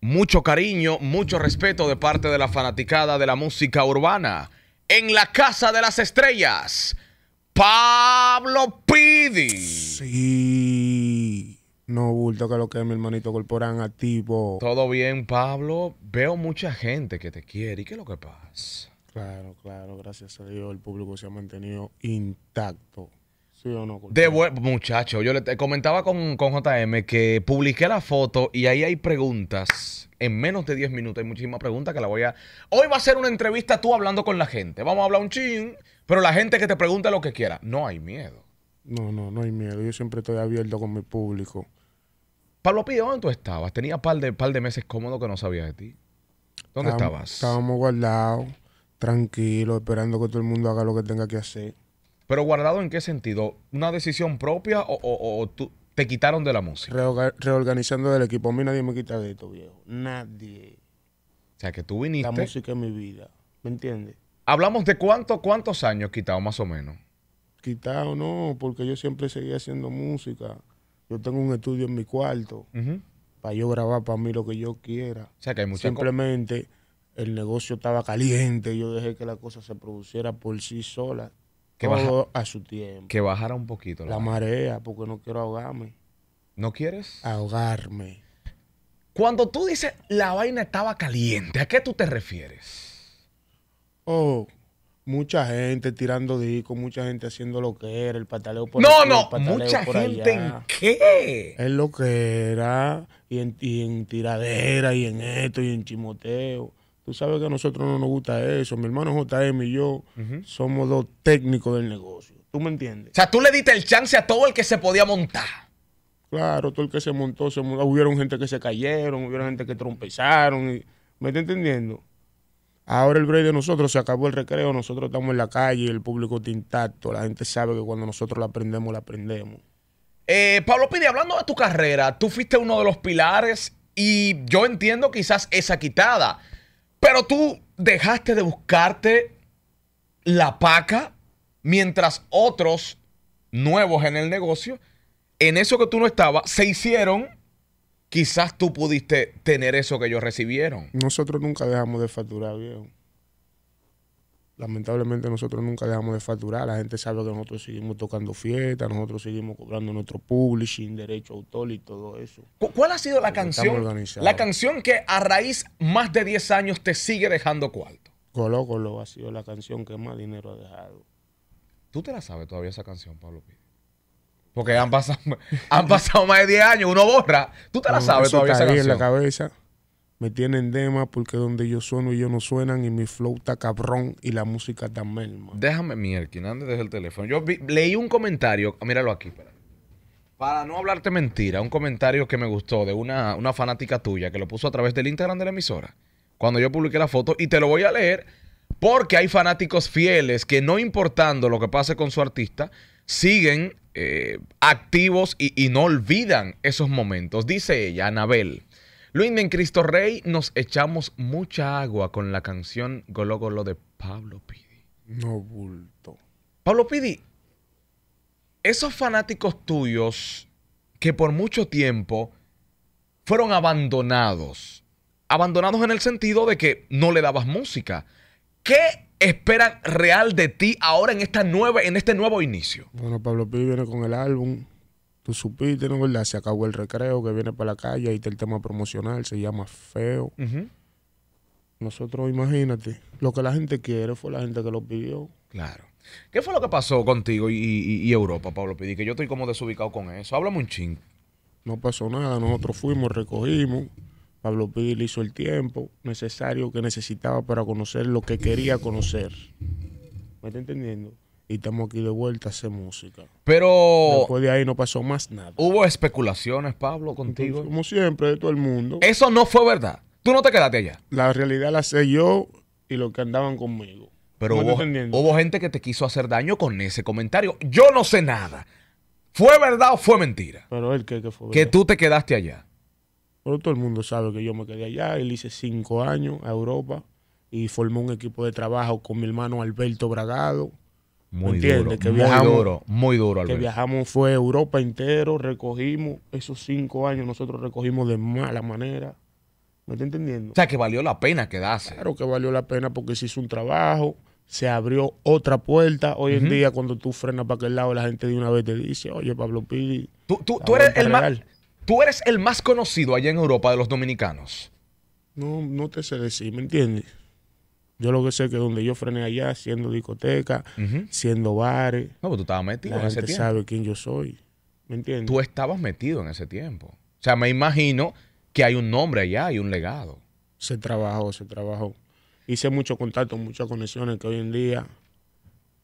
mucho cariño, mucho respeto de parte de la fanaticada de la música urbana. En la Casa de las Estrellas, Pablo Pidi. Sí. No, bulto que lo que es mi hermanito Corporán activo. Todo bien, Pablo. Veo mucha gente que te quiere. ¿Y qué es lo que pasa? Claro, claro. Gracias a Dios el público se ha mantenido intacto. Sí o no. De muchacho, yo le comentaba con, JM que publiqué la foto y ahí hay preguntas. En menos de 10 minutos hay muchísimas preguntas que la voy a... Hoy va a ser una entrevista tú hablando con la gente. Vamos a hablar un ching, pero la gente que te pregunte lo que quiera. No hay miedo. No, no, no hay miedo. Yo siempre estoy abierto con mi público. Pablo Pío, ¿dónde tú estabas? Tenía par de, par de meses cómodo que no sabía de ti. ¿Dónde estabas? Estábamos guardados, tranquilos, esperando que todo el mundo haga lo que tenga que hacer. Pero guardado en qué sentido? ¿Una decisión propia o, te quitaron de la música? reorganizando del equipo. A mí nadie me quita de esto, viejo. Nadie. O sea, que tú viniste. La música es mi vida. ¿Me entiendes? Hablamos de cuánto, cuántos años quitado, más o menos. Quitado, no, porque yo siempre seguía haciendo música. Yo tengo un estudio en mi cuarto para yo grabar para mí lo que yo quiera. O sea, que hay Simplemente el negocio estaba caliente. Yo dejé que la cosa se produciera por sí sola que a su tiempo. Que bajara un poquito. La, marea, porque no quiero ahogarme. ¿No quieres? Ahogarme. Cuando tú dices la vaina estaba caliente, ¿a qué tú te refieres? Oh, mucha gente tirando discos, mucha gente haciendo lo que era, el pataleo por No, no, mucha gente en qué? En lo que era, y en, y en tiradera, y en esto, y en chimoteo. Tú sabes que a nosotros no nos gusta eso. Mi hermano JM y yo somos dos técnicos del negocio. ¿Tú me entiendes? O sea, tú le diste el chance a todo el que se podía montar. Claro, todo el que se montó, se Hubieron gente que se cayeron, hubieron gente que trompezaron. ¿Me está entendiendo? Ahora el break de nosotros se acabó el recreo, nosotros estamos en la calle, el público está intacto, la gente sabe que cuando nosotros la aprendemos, la aprendemos. Eh, Pablo Pide, hablando de tu carrera, tú fuiste uno de los pilares y yo entiendo quizás esa quitada. Pero tú dejaste de buscarte la paca mientras otros nuevos en el negocio, en eso que tú no estabas, se hicieron. Quizás tú pudiste tener eso que ellos recibieron. Nosotros nunca dejamos de facturar, viejo lamentablemente nosotros nunca dejamos de facturar. La gente sabe que nosotros seguimos tocando fiestas, nosotros seguimos cobrando nuestro publishing, derecho autor y todo eso. ¿Cuál ha sido la canción? La canción que a raíz más de 10 años te sigue dejando cuarto. Colo Colo ha sido la canción que más dinero ha dejado. ¿Tú te la sabes todavía esa canción, Pablo Pérez? Porque han pasado, más de 10 años, uno borra. ¿Tú te la sabes todavía esa canción? me tienen dema porque donde yo sueno yo no suenan y mi flow está cabrón y la música también, merma. Déjame mierkin, antes desde el teléfono. Yo leí un comentario, míralo aquí, Para no hablarte mentira, un comentario que me gustó de una, fanática tuya que lo puso a través del Instagram de la emisora. Cuando yo publiqué la foto y te lo voy a leer porque hay fanáticos fieles que no importando lo que pase con su artista, siguen eh, activos y no olvidan esos momentos. Dice ella, Anabel. Luis Cristo Rey, nos echamos mucha agua con la canción Golo Golo de Pablo Pidi. No bulto. Pablo Pidi, esos fanáticos tuyos que por mucho tiempo fueron abandonados, abandonados en el sentido de que no le dabas música. ¿Qué esperan real de ti ahora en, esta nueva, en este nuevo inicio? Bueno, Pablo Pidi viene con el álbum. Tú supiste, ¿no? ¿Verdad? Se acabó el recreo que viene para la calle, ahí está el tema promocional, se llama Feo. Nosotros, imagínate, lo que la gente quiere fue la gente que lo pidió. Claro. ¿Qué fue lo que pasó contigo y, Europa, Pablo Pidi? Que yo estoy como desubicado con eso. Háblame un ching. No pasó nada, nosotros fuimos, recogimos. Pablo Pidi hizo el tiempo necesario que necesitaba para conocer lo que quería conocer. ¿Me está entendiendo? y estamos aquí de vuelta a hacer música. Pero. Después de ahí no pasó más nada. Hubo especulaciones, Pablo, contigo. como siempre, de todo el mundo. Eso no fue verdad. Tú no te quedaste allá. La realidad la sé yo y los que andaban conmigo. Pero hubo, gente que te quiso hacer daño con ese comentario. Yo no sé nada. ¿Fue verdad o fue mentira? Pero él que, que fue verdad. Que tú te quedaste allá. Pero todo el mundo sabe que yo me quedé allá. Él hice cinco años a Europa y formó un equipo de trabajo con mi hermano Alberto Bragado muy duro, que muy duro, muy duro. Que viajamos fue Europa entero, recogimos esos cinco años, nosotros recogimos de mala manera. ¿Me está entendiendo? O sea, que valió la pena quedarse. Claro que valió la pena porque se hizo un trabajo, se abrió otra puerta. Hoy en día, cuando tú frenas para aquel lado, la gente de una vez te dice, oye, Pablo Piri, Tú, tú, eres el más, tú eres el más conocido allá en Europa de los dominicanos. No, no te sé decir, ¿me entiendes? Yo lo que sé es que donde yo frené allá, siendo discoteca, siendo bares. No, pero tú estabas metido en ese tiempo. sabe quién yo soy. ¿Me entiendes? Tú estabas metido en ese tiempo. O sea, me imagino que hay un nombre allá, y un legado. Se trabajó, se trabajó. Hice muchos contactos, muchas conexiones que hoy en día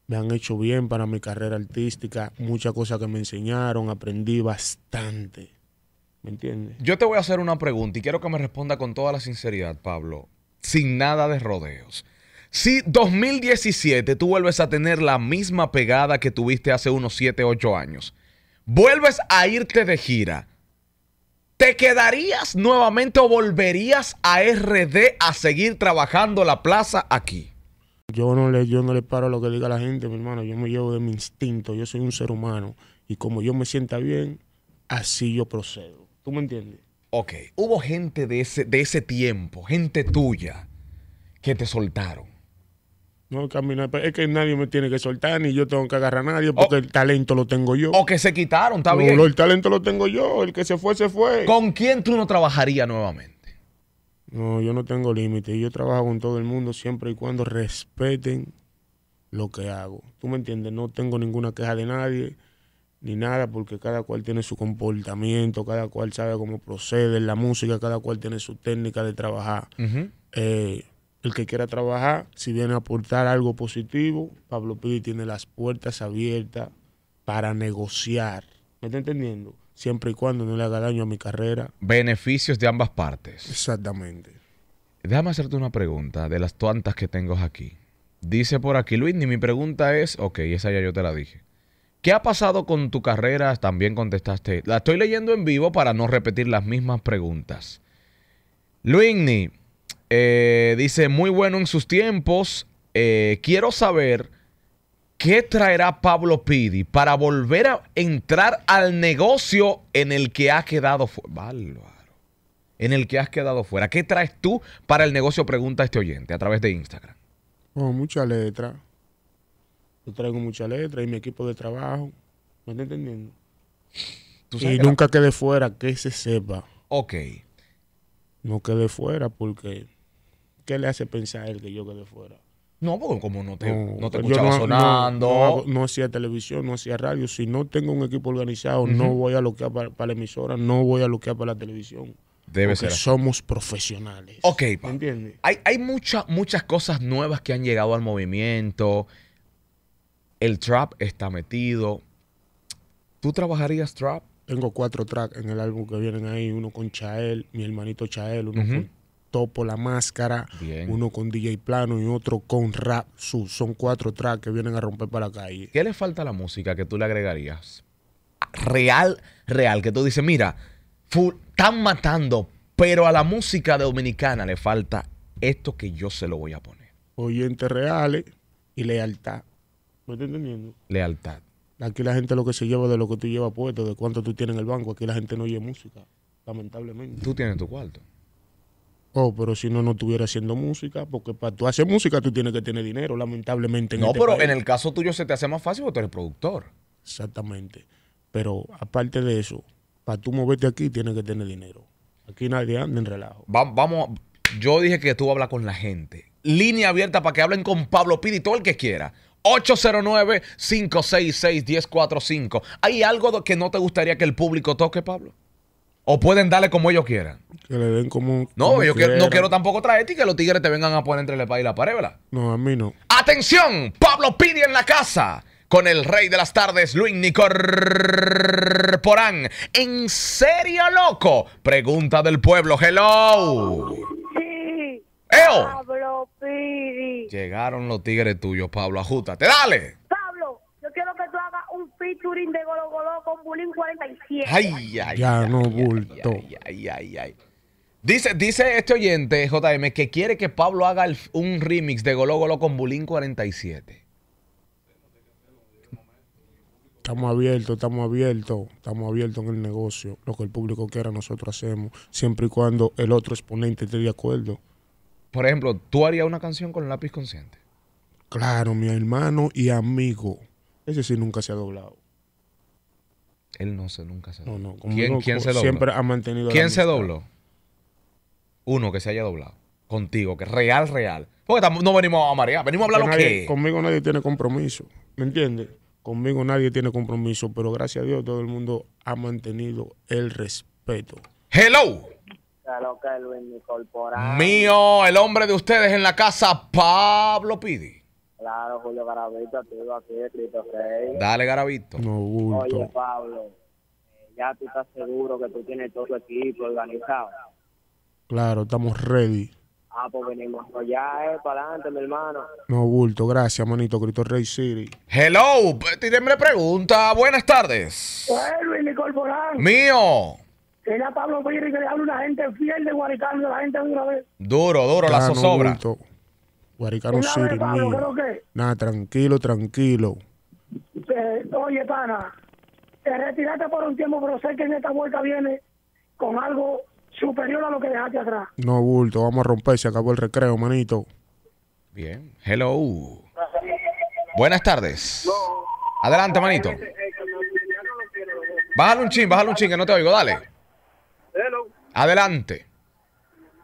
me han hecho bien para mi carrera artística. Muchas cosas que me enseñaron, aprendí bastante. ¿Me entiendes? Yo te voy a hacer una pregunta y quiero que me responda con toda la sinceridad, Pablo sin nada de rodeos. Si 2017 tú vuelves a tener la misma pegada que tuviste hace unos 7, 8 años, vuelves a irte de gira, ¿te quedarías nuevamente o volverías a RD a seguir trabajando la plaza aquí? Yo no le, yo no le paro lo que diga la gente, mi hermano. Yo me llevo de mi instinto. Yo soy un ser humano. Y como yo me sienta bien, así yo procedo. ¿Tú me entiendes? Ok, hubo gente de ese, de ese tiempo, gente tuya, que te soltaron. No, caminar. Es que nadie me tiene que soltar, ni yo tengo que agarrar a nadie, oh. porque el talento lo tengo yo. O que se quitaron, está bien. El talento lo tengo yo, el que se fue, se fue. ¿Con quién tú no trabajarías nuevamente? No, yo no tengo límite. Yo trabajo con todo el mundo siempre y cuando respeten lo que hago. ¿Tú me entiendes? No tengo ninguna queja de nadie ni nada, porque cada cual tiene su comportamiento, cada cual sabe cómo procede la música, cada cual tiene su técnica de trabajar. Eh, el que quiera trabajar, si viene a aportar algo positivo, Pablo Pidi tiene las puertas abiertas para negociar. ¿Me está entendiendo? Siempre y cuando no le haga daño a mi carrera. Beneficios de ambas partes. Exactamente. Déjame hacerte una pregunta de las tantas que tengo aquí. Dice por aquí, Luis, ni mi pregunta es, ok, esa ya yo te la dije. ¿Qué ha pasado con tu carrera? También contestaste. La estoy leyendo en vivo para no repetir las mismas preguntas. Luigny eh, dice, muy bueno en sus tiempos. Eh, quiero saber qué traerá Pablo Pidi para volver a entrar al negocio en el que ha quedado fuera. En el que has quedado fuera. ¿Qué traes tú para el negocio? Pregunta este oyente a través de Instagram. Oh, mucha letra. Yo traigo mucha letra y mi equipo de trabajo. ¿Me está entendiendo? y nunca quede fuera, que se sepa. Ok. No quede fuera porque ¿qué le hace pensar él que yo quede fuera? No, porque como no te, no, escuchaba sonando. No, hacía televisión, no hacía radio. Si no tengo un equipo organizado, no voy a loquear para, la emisora, no voy a bloquear para la televisión. Debe ser. somos profesionales. Ok, pa. ¿Entiendes? Hay, hay muchas cosas nuevas que han llegado al movimiento. El trap está metido. ¿Tú trabajarías trap? Tengo cuatro tracks en el álbum que vienen ahí. Uno con Chael, mi hermanito Chael, uno con Topo, La Máscara, uno con DJ Plano y otro con Rap Su. Son cuatro tracks que vienen a romper para la calle. ¿Qué le falta a la música que tú le agregarías? Real, real, que tú dices, mira, están matando, pero a la música dominicana le falta esto que yo se lo voy a poner. Oyentes reales y lealtad. ¿Me estoy entendiendo? Lealtad. Aquí la gente lo que se lleva de lo que tú llevas puesto, de cuánto tú tienes en el banco. Aquí la gente no oye música, lamentablemente. Tú tienes tu cuarto. Oh, pero si no, no estuviera haciendo música, porque para tú hacer música tú tienes que tener dinero, lamentablemente. no, este pero en el caso tuyo se te hace más fácil porque tú eres productor. Exactamente. Pero aparte de eso, para tú moverte aquí tienes que tener dinero. Aquí nadie anda en relajo. vamos, yo dije que tú hablas con la gente. Línea abierta para que hablen con Pablo y todo el que quiera. 809-566-1045. ¿Hay algo que no te gustaría que el público toque, Pablo? ¿O pueden darle como ellos quieran? Que le den como. No, yo no quiero tampoco traerte y que los tigres te vengan a poner entre el país y la pared, No, a mí no. ¡Atención! Pablo pide en la casa con el rey de las tardes, Luis Nicorporán. ¿En serio, loco? Pregunta del pueblo. Hello. Pablo Piri. Llegaron los tigres tuyos, Pablo. Ajútate, dale. Pablo, yo quiero que tú hagas un featuring de Golo con Bulín 47. Ay, ay, ya no bulto. Ay, ay, ay, dice, dice este oyente, JM, que quiere que Pablo haga un remix de Goló con Bulín 47. Estamos abiertos, estamos abiertos, estamos abiertos en el negocio. Lo que el público quiera, nosotros hacemos, siempre y cuando el otro exponente esté de acuerdo por ejemplo, ¿tú harías una canción con el lápiz consciente? Claro, mi hermano y amigo. Ese sí nunca se ha doblado. Él no se nunca se No, no, ¿Quién, se dobló? Siempre ha mantenido. ¿Quién se dobló? Uno que se haya doblado. Contigo, que es real, real. Porque no venimos a marear, venimos a hablar lo Conmigo nadie tiene compromiso. ¿Me entiendes? Conmigo nadie tiene compromiso, pero gracias a Dios todo el mundo ha mantenido el respeto. Hello que mi Mío, el hombre de ustedes en la casa, Pablo Pidi. Claro, Julio Garavito, tú aquí, escrito 6. Dale, Garavito. No, bulto. Oye, Pablo, eh, ya tú estás seguro que tú tienes todo tu equipo organizado. Claro, estamos ready. Ah, pues venimos ya, eh, para adelante, mi hermano. No, bulto, gracias, manito, Cristo Rey City. Hello, me pregunta. Buenas tardes. Hey, Luis, mi corporal. Mío que era Pablo Piri, que le a una gente fiel de Guaricano, la gente de una vez. Duro, duro, la zozobra. Guaricano que. Nada, tranquilo, tranquilo. Eh, oye, pana, te retiraste por un tiempo, pero sé que en esta vuelta viene con algo superior a lo que dejaste atrás. No, bulto, vamos a romper, se acabó el recreo, manito. Bien, hello. Buenas tardes. Adelante, manito. Bájale un chin, bájale un chin, que no te oigo, dale. Adelante.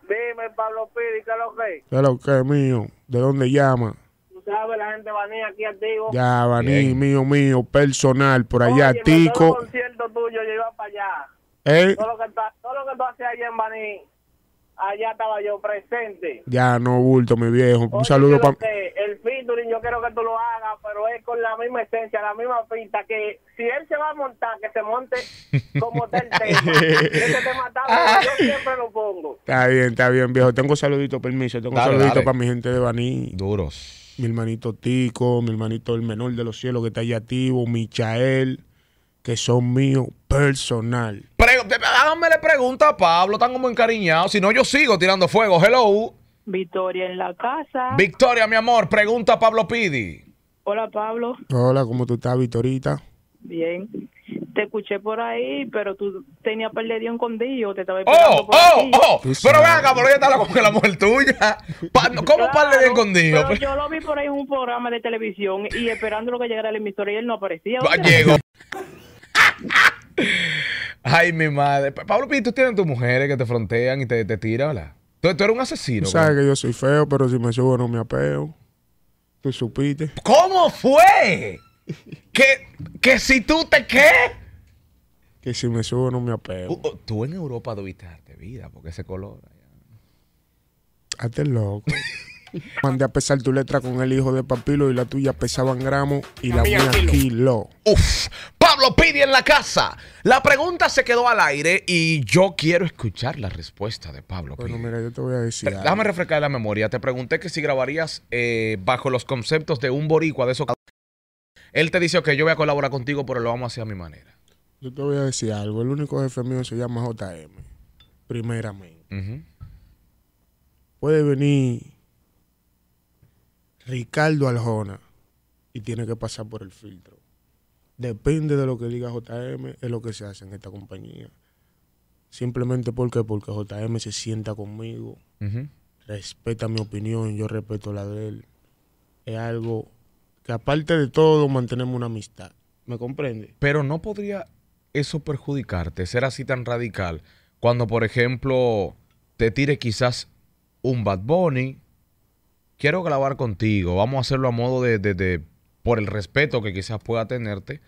Dime, Pablo Piri, ¿qué lo que? ¿Qué lo que, mío? ¿De dónde llama? Tú sabes, la gente Vaní, aquí activo. Ya, vaní, mío, mío, personal, por allá, tico. concierto tuyo, yo iba para allá. ¿Eh? Todo lo que, tú allá en Vaní? allá estaba yo presente. Ya, no, bulto, mi viejo. Un saludo para... El featuring yo quiero que tú lo hagas, pero es con la misma esencia, la misma pinta, que si él se va a montar, que se monte como está el tema. tema yo ah. siempre lo pongo. Está bien, está bien, viejo. Tengo un saludito permiso. Tengo un saludito para mi gente de Baní. Duros. Mi hermanito Tico, mi hermanito el menor de los cielos que está allá activo, Michael que son míos personal. Háganmele pregunta Pablo, tan como encariñado. Si no, yo sigo tirando fuego. Hello. Victoria en la casa. Victoria, mi amor, pregunta a Pablo Pidi. Hola, Pablo. Hola, ¿cómo tú estás, Victorita? Bien. Te escuché por ahí, pero tú tenías perdido un condillo, te estaba oh, esperando oh, oh, ¡Oh, Pero venga, cabrón, ella está con la mujer tuya. ¿Cómo claro, en condillo? yo lo vi por ahí en un programa de televisión y esperando lo que llegara el emisor y él no aparecía. Va Llegó. Ay, mi madre. Pablo tú tienes tus mujeres que te frontean y te, te tiran, ¿verdad? ¿Tú, eres un asesino. Tú sabes que yo soy feo, pero si me subo no me apeo. Tú supiste. ¿Cómo fue? ¿Que, que si tú te qué? Que si me subo no me apeo. tú en Europa debiste darte vida porque ese color. Hazte loco. Mandé a pesar tu letra con el hijo de Papilo y la tuya pesaba pesaban gramos y la, mía kilo. Uf, Pablo Pidi en la casa. La pregunta se quedó al aire y yo quiero escuchar la respuesta de Pablo. Bueno, mira, yo te voy a decir. déjame refrescar la memoria. Te pregunté que si grabarías eh, bajo los conceptos de un boricua de esos. Él te dice, que yo voy a colaborar contigo, pero lo vamos a hacer a mi manera. Yo te voy a decir algo. El único jefe mío se llama JM. Primeramente. Puede venir Ricardo Aljona y tiene que pasar por el filtro. Depende de lo que diga JM, es lo que se hace en esta compañía. Simplemente porque, porque JM se sienta conmigo, respeta mi opinión, yo respeto la de él. Es algo que aparte de todo mantenemos una amistad. ¿Me comprende? Pero no podría eso perjudicarte, ser así tan radical, cuando por ejemplo te tire quizás un Bad Bunny, quiero grabar contigo, vamos a hacerlo a modo de, por el respeto que quizás pueda tenerte.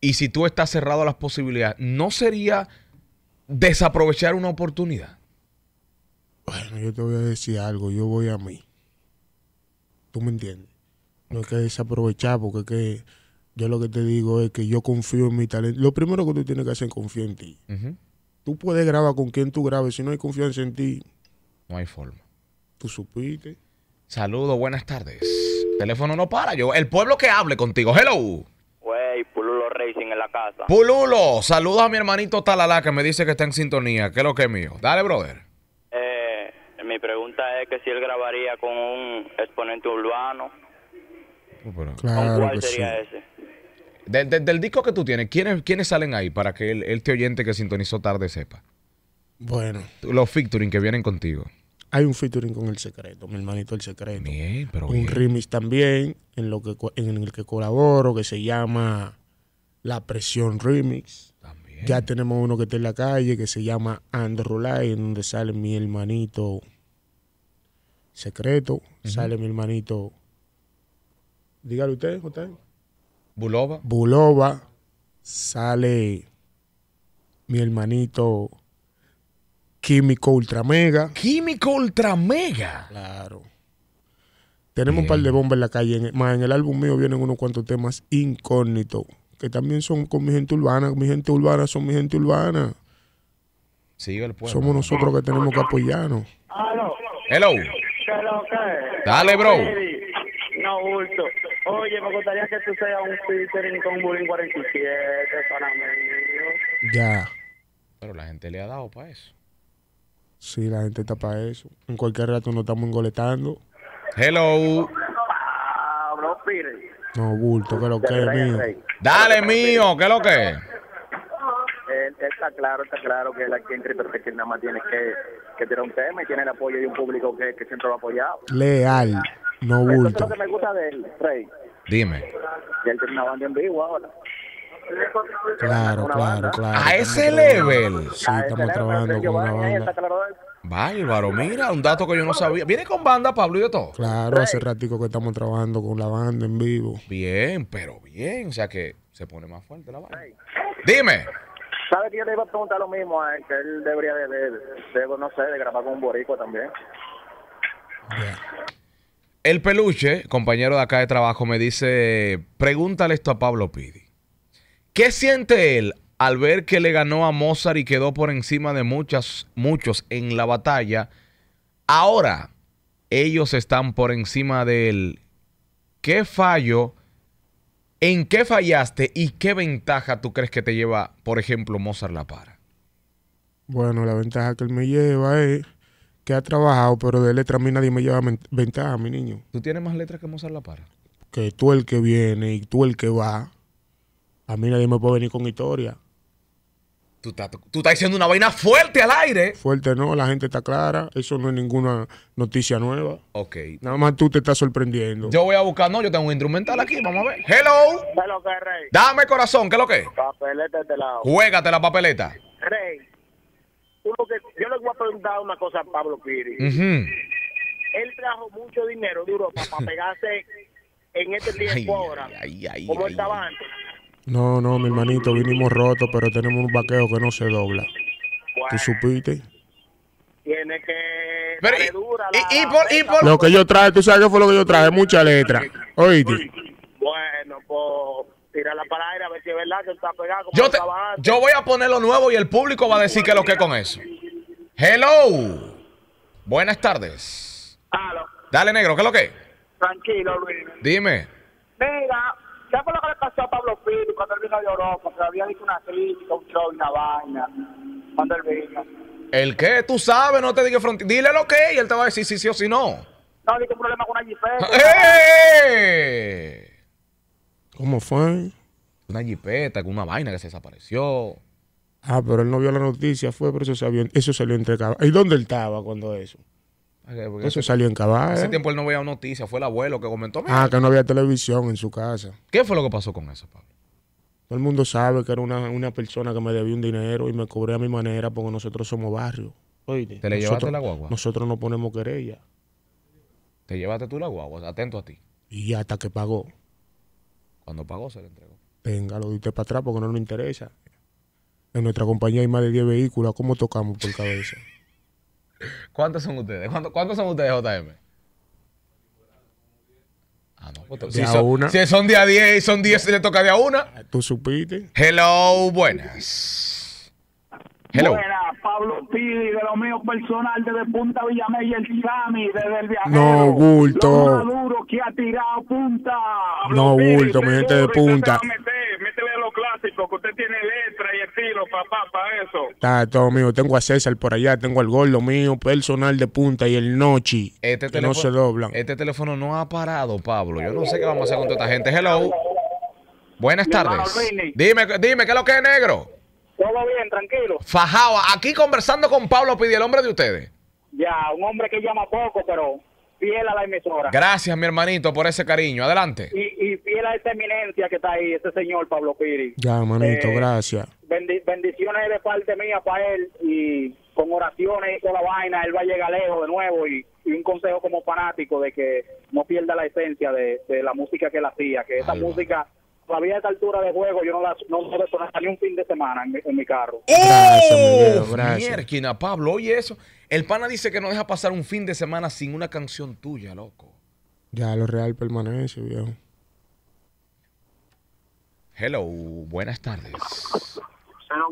Y si tú estás cerrado a las posibilidades, ¿no sería desaprovechar una oportunidad? Bueno, yo te voy a decir algo, yo voy a mí. ¿Tú me entiendes? No hay que desaprovechar porque que yo lo que te digo es que yo confío en mi talento. Lo primero que tú tienes que hacer es confiar en ti. Tú puedes grabar con quien tú grabes, si no hay confianza en ti. No hay forma. Tú supiste. Saludos, buenas tardes. teléfono no para, yo. El pueblo que hable contigo. Hello. Wey, Pululo Racing en la casa. Pululo, saludos a mi hermanito Talala que me dice que está en sintonía. ¿Qué es lo que es mío? Dale, brother. Eh, mi pregunta es que si él grabaría con un exponente urbano. Oh, claro sería ese? del disco que tú tienes, ¿quiénes, quiénes salen ahí para que el, el te oyente que sintonizó tarde sepa? Bueno. Los featuring que vienen contigo hay un featuring con El Secreto, mi hermanito El Secreto. un remix también en, lo que, en el que colaboro que se llama La Presión Remix. También. Ya tenemos uno que está en la calle que se llama Light, en donde sale mi hermanito Secreto, sale mi hermanito... Dígale usted, usted. Bulova. Bulova. Sale mi hermanito Químico Ultramega. Químico Ultramega. Claro. Tenemos un par de bombas en la calle. más en el álbum mío vienen unos cuantos temas incógnitos. Que también son con mi gente urbana. Mi gente urbana son mi gente urbana. Sí, el pueblo. Somos nosotros que tenemos que apoyarnos. Hello. Hello. Dale, bro. No, bulto. Oye, me gustaría que tú seas un featuring con Bullying 47 para mí. Ya. Pero la gente le ha dado para eso. Sí, la gente está para eso. En cualquier rato nos estamos engoletando. Hello. No, bulto, que lo que es mío. Dale, mío, que lo que es. Eh, está claro, está claro que la pero que nada más tiene que, que tirar un tema y tiene el apoyo de un público que, siempre lo ha apoyado. Leal, no bulto. lo que me gusta de él, Rey. Dime. Y él tiene una banda en vivo ahora. Claro, claro, claro. A ese level. Sí, estamos trabajando con una banda. Bárbaro, mira, un dato que yo no sabía. Viene con banda, Pablo, y de todo. Claro, hace ratico que estamos trabajando con la banda en vivo. Bien, pero bien. O sea que se pone más fuerte la banda. Dime. ¿Sabes que yo le iba a preguntar lo mismo a él? Que él debería de, de, no sé, de grabar con un borico también. El peluche, compañero de acá de trabajo, me dice, pregúntale esto a Pablo Pidi. ¿Qué siente él al ver que le ganó a Mozart y quedó por encima de muchas, muchos en la batalla? Ahora ellos están por encima de él. ¿Qué fallo? ¿En qué fallaste y qué ventaja tú crees que te lleva, por ejemplo, Mozart La Para? Bueno, la ventaja que él me lleva es que ha trabajado, pero de letra a mí nadie me lleva ventaja, mi niño. ¿Tú tienes más letras que Mozart La Para? Que tú el que viene y tú el que va. A mí nadie me puede venir con historia. Tú estás, diciendo una vaina fuerte al aire. Fuerte no, la gente está clara. Eso no es ninguna noticia nueva. Ok. Nada más tú te estás sorprendiendo. Yo voy a buscar, no, yo tengo un instrumental aquí, vamos a ver. Hello. Hello, rey? Dame corazón, ¿qué es lo que Papeleta de este lado. Juégate la papeleta. Rey, yo le voy a preguntar una cosa a Pablo Piri. Él trajo mucho dinero de Europa para pegarse en este tiempo ahora, ay, como estaba antes no, no, mi hermanito, vinimos rotos, pero tenemos un vaqueo que no se dobla. ¿Tú supiste? Tiene que. Pero dura y, por, y, por, Lo que yo traje, tú sabes qué fue lo que yo traje, mucha letra. Oíste. Bueno, pues. tira la palabra a ver si es verdad que está pegado. yo, yo voy a poner lo nuevo y el público va a decir que lo que con eso. Hello. Buenas tardes. Aló. Dale, negro, ¿qué es lo que? Tranquilo, Luis. Dime. Mira, ¿Sabes fue lo que le pasó a Pablo Fili cuando él vino de Europa? Se había dicho una crítica, un show, una vaina. Cuando él vino. ¿El qué? Tú sabes, no te digas frontera. Dile lo que y él te va a decir sí, sí o si no. No, ni un problema con una jipeta. ¡Eh! ¿Cómo fue? Una jipeta con una vaina que se desapareció. Ah, pero él no vio la noticia, fue, pero eso, se eso salió ¿Y dónde él estaba cuando eso? Eso salió en caballo. Ese ¿eh? tiempo él no veía noticias, fue el abuelo que comentó. Ah, que no había televisión en su casa. ¿Qué fue lo que pasó con eso, Pablo? Todo el mundo sabe que era una, persona que me debía un dinero y me cobré a mi manera porque nosotros somos barrio. Oye, ¿Te le llevaste la guagua? Nosotros no ponemos querella. ¿Te llevaste tú la guagua? Atento a ti. Y hasta que pagó. Cuando pagó se le entregó. Venga, lo diste para atrás porque no nos interesa. En nuestra compañía hay más de 10 vehículos. ¿Cómo tocamos por cabeza? ¿Cuántos son ustedes? ¿Cuántos, son ustedes, JM? Ah, no, pues, si, son, una. si son día 10 y son 10, le toca de a una. Ah, tú supiste. Hello, buenas. Hello. Buenas, Pablo Pidi de lo mío personal, desde Punta y el Sami, desde el viajero. No, bulto. que ha tirado Punta. no, Gulto, mi gente de Punta que usted tiene letra y estilo, papá, para eso. Está todo mío. Tengo a César por allá, tengo al gordo mío, personal de punta y el Nochi. Este teléfono, no se doblan. Este teléfono no ha parado, Pablo. Yo no sé qué vamos a hacer con toda esta gente. Hello. Buenas tardes. Dime, dime, ¿qué es lo que es negro? Todo bien, tranquilo. fajaba aquí conversando con Pablo Pidi, el hombre de ustedes. Ya, un hombre que llama poco, pero fiel a la emisora. Gracias, mi hermanito, por ese cariño. Adelante. Y, y fiel a esta eminencia que está ahí, este señor Pablo Piri. Ya, hermanito, eh, gracias. bendiciones de parte mía para él y con oraciones y toda la vaina, él va a llegar lejos de nuevo y, un consejo como fanático de que no pierda la esencia de la música que él hacía, que esa música todavía a esta altura de juego yo no la no ni un fin de semana en mi, en mi carro. Mierquina, Pablo, oye eso. El pana dice que no deja pasar un fin de semana sin una canción tuya, loco. Ya lo real permanece, viejo. Hello, buenas tardes.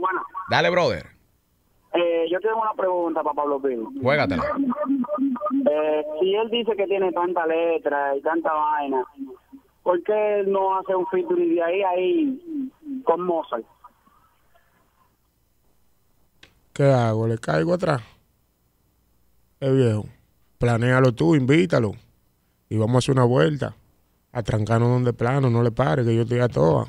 bueno Dale, brother. Eh, yo tengo una pregunta para Pablo Pino. Juégatela. Eh, si él dice que tiene tanta letra y tanta vaina, qué no hace un featuring de ahí, ahí con Mozart? ¿Qué hago? ¿Le caigo atrás? Es viejo, planealo tú, invítalo. Y vamos a hacer una vuelta. A trancarnos donde plano, no le pare, que yo estoy a toa.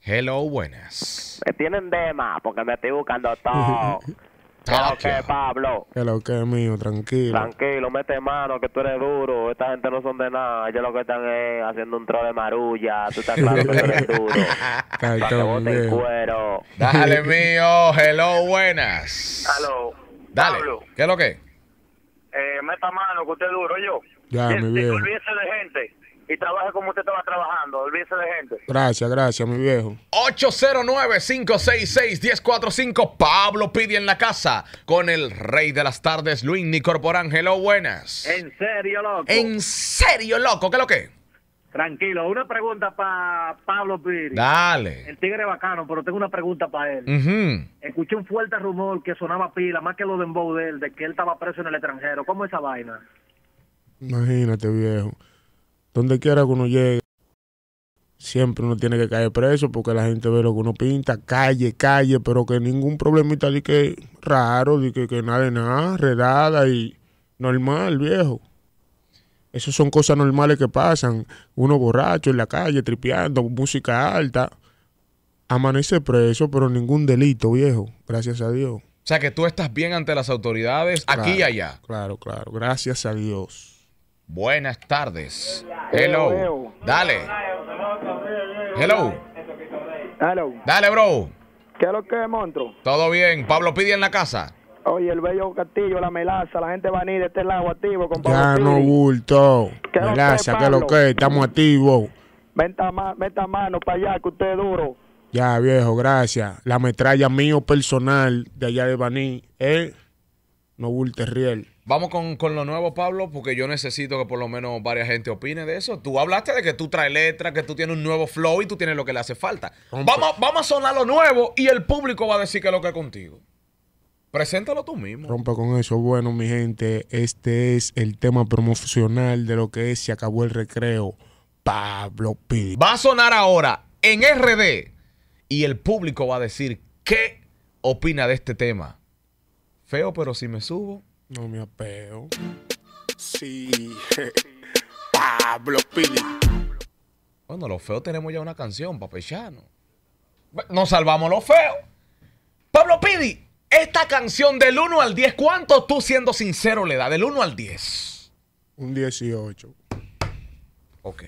Hello, buenas. Me tienen dema porque me estoy buscando todo. lo ah, que Pablo. Que lo que es mío, tranquilo. Tranquilo, mete mano, que tú eres duro. Esta gente no son de nada. Ellos lo que están es haciendo un tro de marulla. Tú estás claro que tú eres duro. Para que cuero. Dale, mío. Hello, buenas. Hello. Dale. ¿Qué es lo que? Eh, meta mano, que usted es duro, yo. Ya, mi olvídese de gente y trabaje como usted estaba trabajando. Olvídese de gente. Gracias, gracias, mi viejo. 809-566-1045. Pablo Pidi en la casa con el rey de las tardes, Luis Nicorporán. Hello, oh, buenas. En serio, loco. En serio, loco. ¿Qué es lo que? Tranquilo, una pregunta para Pablo Pidi. Dale. El tigre bacano, pero tengo una pregunta para él. Escuché un fuerte rumor que sonaba pila, más que lo de Mbow de de que él estaba preso en el extranjero. ¿Cómo es esa vaina? Imagínate, viejo. Donde quiera que uno llegue, siempre uno tiene que caer preso porque la gente ve lo que uno pinta, calle, calle, pero que ningún problemita de que raro, de que, que nada de nada, redada y normal, viejo. Esas son cosas normales que pasan. Uno borracho en la calle, tripeando, música alta. Amanece preso, pero ningún delito, viejo. Gracias a Dios. O sea que tú estás bien ante las autoridades, aquí y allá. Claro, claro. Gracias a Dios. Buenas tardes. Hello. Dale. Hello. Hello. Dale, bro. ¿Qué es lo que es, monstruo? Todo bien. Pablo pide en la casa. Oye, el bello castillo, la melaza, la gente va a ir de este lado activo compadre. Ya no bulto. Gracias. ¿qué es lo que Estamos activos. Venta, mano para allá, que usted es duro. Ya, viejo, gracias. La metralla mío personal de allá de Baní, ¿eh? No bulte riel. Vamos con, lo nuevo, Pablo, porque yo necesito que por lo menos varias gente opine de eso. Tú hablaste de que tú traes letras, que tú tienes un nuevo flow y tú tienes lo que le hace falta. Vamos, vamos, a sonar lo nuevo y el público va a decir que es lo que es contigo. Preséntalo tú mismo. Rompe con eso. Bueno, mi gente, este es el tema promocional de lo que es Se acabó el recreo. Pablo P. Va a sonar ahora en RD y el público va a decir qué opina de este tema. Feo, pero si me subo, no me apeo. Sí. Pablo Pidi. Bueno, los feos tenemos ya una canción, papechano. Nos salvamos los feos. Pablo Pidi, esta canción del 1 al 10, ¿cuánto tú siendo sincero le da? Del 1 al 10. Un 18. Ok.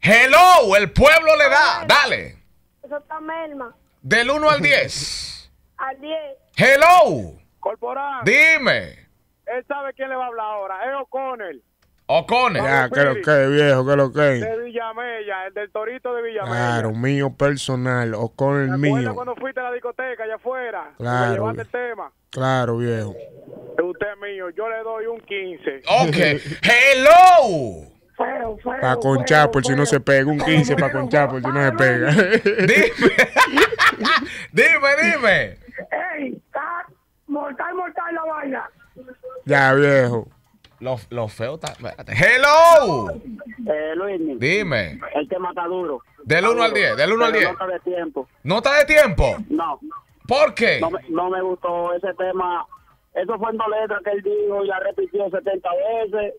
Hello, el pueblo le da. Dale. Eso está merma. Del 1 al 10. al 10. Hello. Corporal. Dime. Él sabe quién le va a hablar ahora. Es O'Connell. O'Connell. Ya, ah, que lo que, viejo, que lo que. De Villamella, el del Torito de Villamella. Claro, mío personal, O'Connell mío. cuando fuiste a la discoteca allá afuera? Claro. el tema. Claro, viejo. Usted mío, yo le doy un 15. Ok. ¡Hello! Feo, feo, pa' conchar, por si no se pega. Un 15 pa' conchar, por si no se pega. dime. dime, dime. Ey, está mortal, mortal la vaina. Ya, viejo. Lo, lo feo está. ¡Hello! Eh, Dime. El tema está duro. Del 1 al 10, del 1 al 10. Nota de tiempo. ¿Nota de tiempo? No. ¿Por qué? No me, gustó ese tema. Eso fue en dos letras que él dijo y la repitió 70 veces.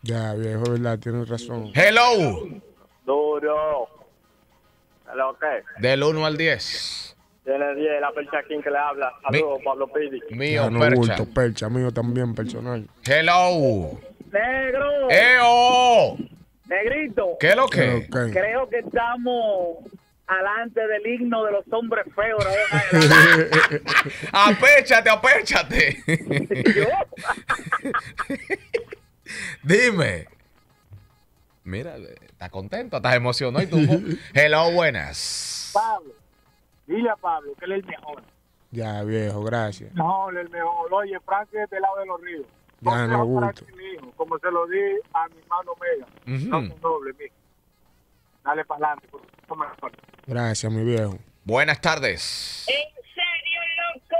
Ya, viejo, verdad, tienes razón. ¡Hello! Duro. ¿Hello qué? Del 1 al 10. Tiene 10, la percha quien que le habla. Saludos, Pablo Pidi. Mío, no, percha. Bulto, percha. Mío también, personal. Hello. Negro. ¡Eo! Negrito. ¿Qué es lo que? Creo que estamos alante del himno de los hombres feos. apéchate, apéchate. Dime. Mira, estás contento, estás emocionado y tú. Hello, buenas. Pablo. Dile a Pablo que él es el mejor. Ya, viejo, gracias. No, él es el mejor. Oye, Frank es del lado de los ríos. Ya, no, gusto. Como se lo di a mi hermano Omega, No es No doble, mijo. Dale para adelante. Gracias, mi viejo. Buenas tardes. Eh,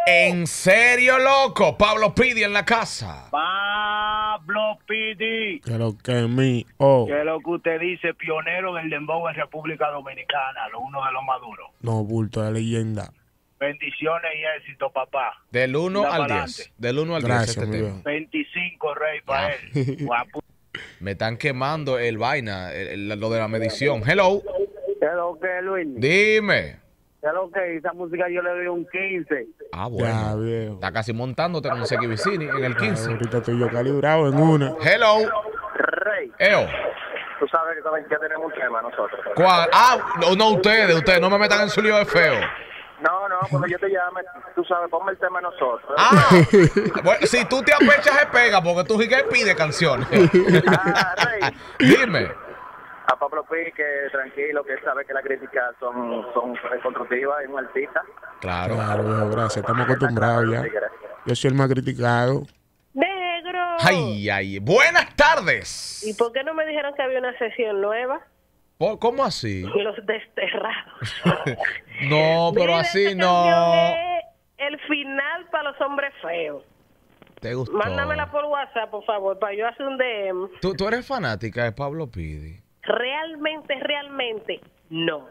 ¿En serio, loco? Pablo Pidi en la casa. Pablo Pidi. Que lo que mí. Que lo que usted dice, pionero del dembow en República Dominicana, lo uno de los maduros. No, bulto de leyenda. Bendiciones y éxito, papá. Del 1 al 10. Del 1 al 10 25, este rey, para ah. él. Me están quemando el vaina, lo de la medición. Hello. Luis? Dime que esa música yo le doy un 15. Ah, bueno. Está casi montándote con aquí en el 15. ahorita estoy yo calibrado en una. Hello. Rey. Eo. Tú sabes que tenemos un tema nosotros. ¿Cuál? Ah, no, ustedes, ustedes. No me metan en su lío de feo. No, no, porque yo te llame, tú sabes, ponme el tema nosotros. Ah, bueno, si tú te apechas, se pega, porque tú que pide canciones. Ah, Rey. Dime a Pablo Pi que tranquilo, que sabe que las críticas son, son y es un artista. Claro, claro, gracias, estamos acostumbrados ya. Yo soy el más criticado. Negro. Ay, ay, buenas tardes. ¿Y por qué no me dijeron que había una sesión nueva? ¿Cómo así? Los desterrados. no, pero así no. el final para los hombres feos. ¿Te gustó? Mándamela por WhatsApp, por favor, para yo hacer un DM. ¿Tú, tú eres fanática de Pablo Pidi? Realmente, realmente, no.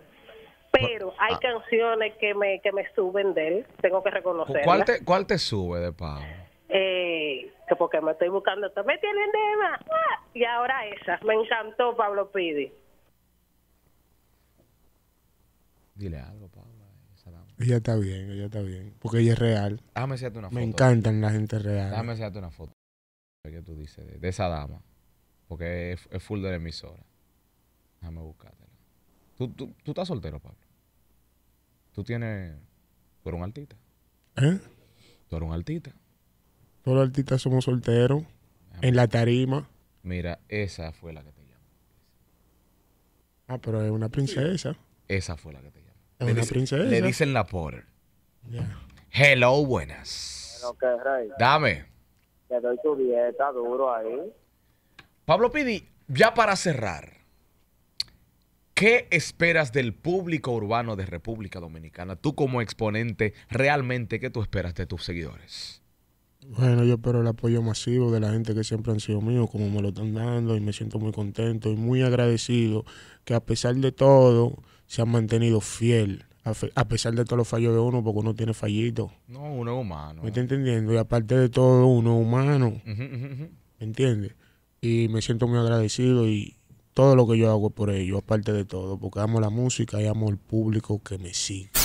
Pero ah. hay canciones que me, que me suben de él, tengo que reconocerlas. ¿Cuál te, sube de Pablo? Eh, que porque me estoy buscando, me tienen ah, y ahora esa, me encantó Pablo Pidi. Dile algo, Pablo. Ella está bien, ella está bien. Porque ella es real. una foto. Me encantan la gente real. Déjame una foto. ¿Qué tú dices de, esa dama? Porque es, es full de la emisora. Déjame buscártela. ¿Tú, tú, tú estás soltero, Pablo? Tú tienes... Tú eres un altita? ¿Eh? Tú eres un altita? Todos los artistas somos solteros. en la tarima. Mira, esa fue la que te llamó. Ah, pero es una princesa. Esa fue la que te llamó. Es una princesa. Le dicen la por... Hello, buenas. Dame. Te doy tu dieta duro ahí. Pablo Pidi, ya para cerrar. ¿Qué esperas del público urbano de República Dominicana? Tú como exponente, realmente, ¿qué tú esperas de tus seguidores? Bueno, yo espero el apoyo masivo de la gente que siempre han sido mío, como me lo están dando, y me siento muy contento y muy agradecido que a pesar de todo se han mantenido fiel, a, pesar de todos los fallos de uno, porque uno tiene fallitos. No, uno es humano. ¿Me está entendiendo? Y aparte de todo, uno es humano. ¿Me entiendes? Y me siento muy agradecido y, todo lo que yo hago es por ellos, aparte de todo, porque amo la música y amo el público que me sigue.